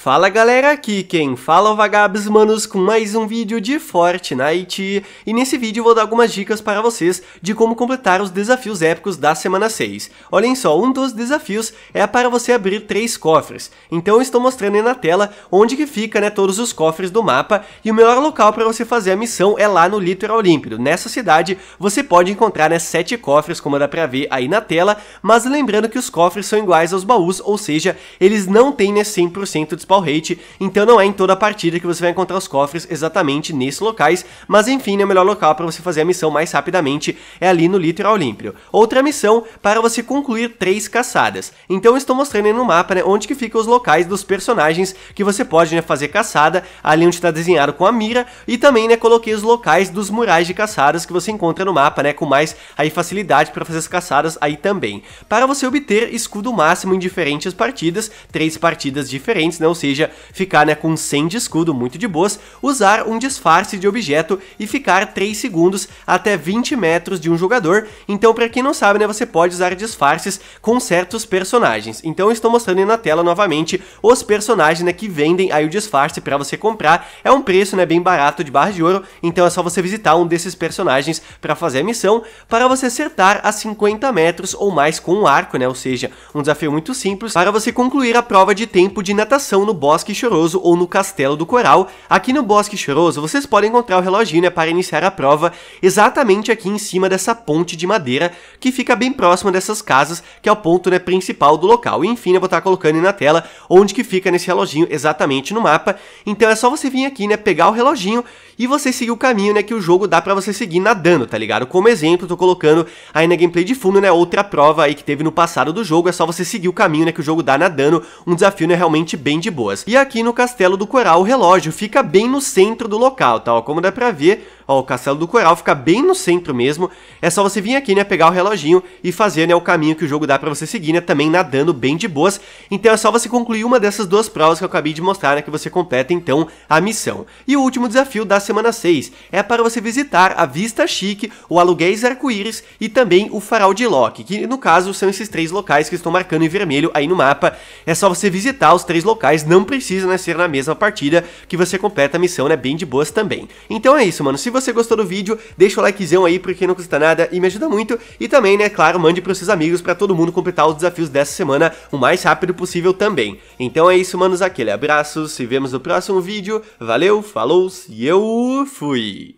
Fala galera, aqui quem fala é o Vagabs Manos com mais um vídeo de Fortnite e nesse vídeo vou dar algumas dicas para vocês de como completar os desafios épicos da semana 6. Olhem só, um dos desafios é para você abrir três cofres, então eu estou mostrando aí na tela onde que fica né, todos os cofres do mapa e o melhor local para você fazer a missão é lá no litoral límpido. Nessa cidade você pode encontrar né, sete cofres como dá para ver aí na tela, mas lembrando que os cofres são iguais aos baús, ou seja, eles não têm né, 100% de principal hate, então não é em toda a partida que você vai encontrar os cofres exatamente nesses locais, mas enfim, é o melhor local para você fazer a missão mais rapidamente é ali no litoral Olímpio. Outra missão para você concluir três caçadas. Então estou mostrando aí no mapa né, onde que ficam os locais dos personagens que você pode né, fazer caçada, ali onde está desenhado com a mira, e também né, coloquei os locais dos murais de caçadas que você encontra no mapa, né, com mais aí facilidade para fazer as caçadas aí também. Para você obter escudo máximo em diferentes partidas, três partidas diferentes, né, seja, ficar né, com 100 de escudo muito de boas, usar um disfarce de objeto e ficar 3 segundos até 20 metros de um jogador. Então, para quem não sabe, né, você pode usar disfarces com certos personagens. Então, estou mostrando aí na tela novamente os personagens né, que vendem aí o disfarce para você comprar. É um preço né, bem barato de barra de ouro, então é só você visitar um desses personagens para fazer a missão, para você acertar a 50 metros ou mais com um arco, né, ou seja, um desafio muito simples para você concluir a prova de tempo de natação no Bosque Choroso ou no Castelo do Coral. Aqui no Bosque Choroso, vocês podem encontrar o relógio né, para iniciar a prova exatamente aqui em cima dessa ponte de madeira, que fica bem próxima dessas casas, que é o ponto né, principal do local. E, enfim, eu vou estar colocando aí na tela onde que fica nesse reloginho exatamente no mapa. Então é só você vir aqui, né, pegar o reloginho e você seguir o caminho né, que o jogo dá para você seguir nadando, tá ligado? Como exemplo, eu tô colocando aí na gameplay de fundo, né, outra prova aí que teve no passado do jogo, é só você seguir o caminho né, que o jogo dá nadando, um desafio né, realmente bem de boas. E aqui no Castelo do Coral, o relógio fica bem no centro do local, tal tá? como dá pra ver, Ó, o Castelo do Coral fica bem no centro mesmo. É só você vir aqui, né, pegar o reloginho e fazer, né, o caminho que o jogo dá para você seguir, né, também nadando bem de boas. Então é só você concluir uma dessas duas provas que eu acabei de mostrar, né, que você completa então a missão. E o último desafio da semana 6 é para você visitar a Vista Chique, o Aluguéis Arco-Íris e também o Farol de Loki, que no caso são esses três locais que estão marcando em vermelho aí no mapa. É só você visitar os três locais, não precisa né, ser na mesma partida que você completa a missão, né, bem de boas também. Então é isso, mano. Se você você gostou do vídeo, deixa o likezão aí porque não custa nada e me ajuda muito. E também, né, claro, mande para seus amigos para todo mundo completar os desafios dessa semana o mais rápido possível também. Então é isso, manos, aquele abraço, se vemos no próximo vídeo. Valeu, falou e eu fui!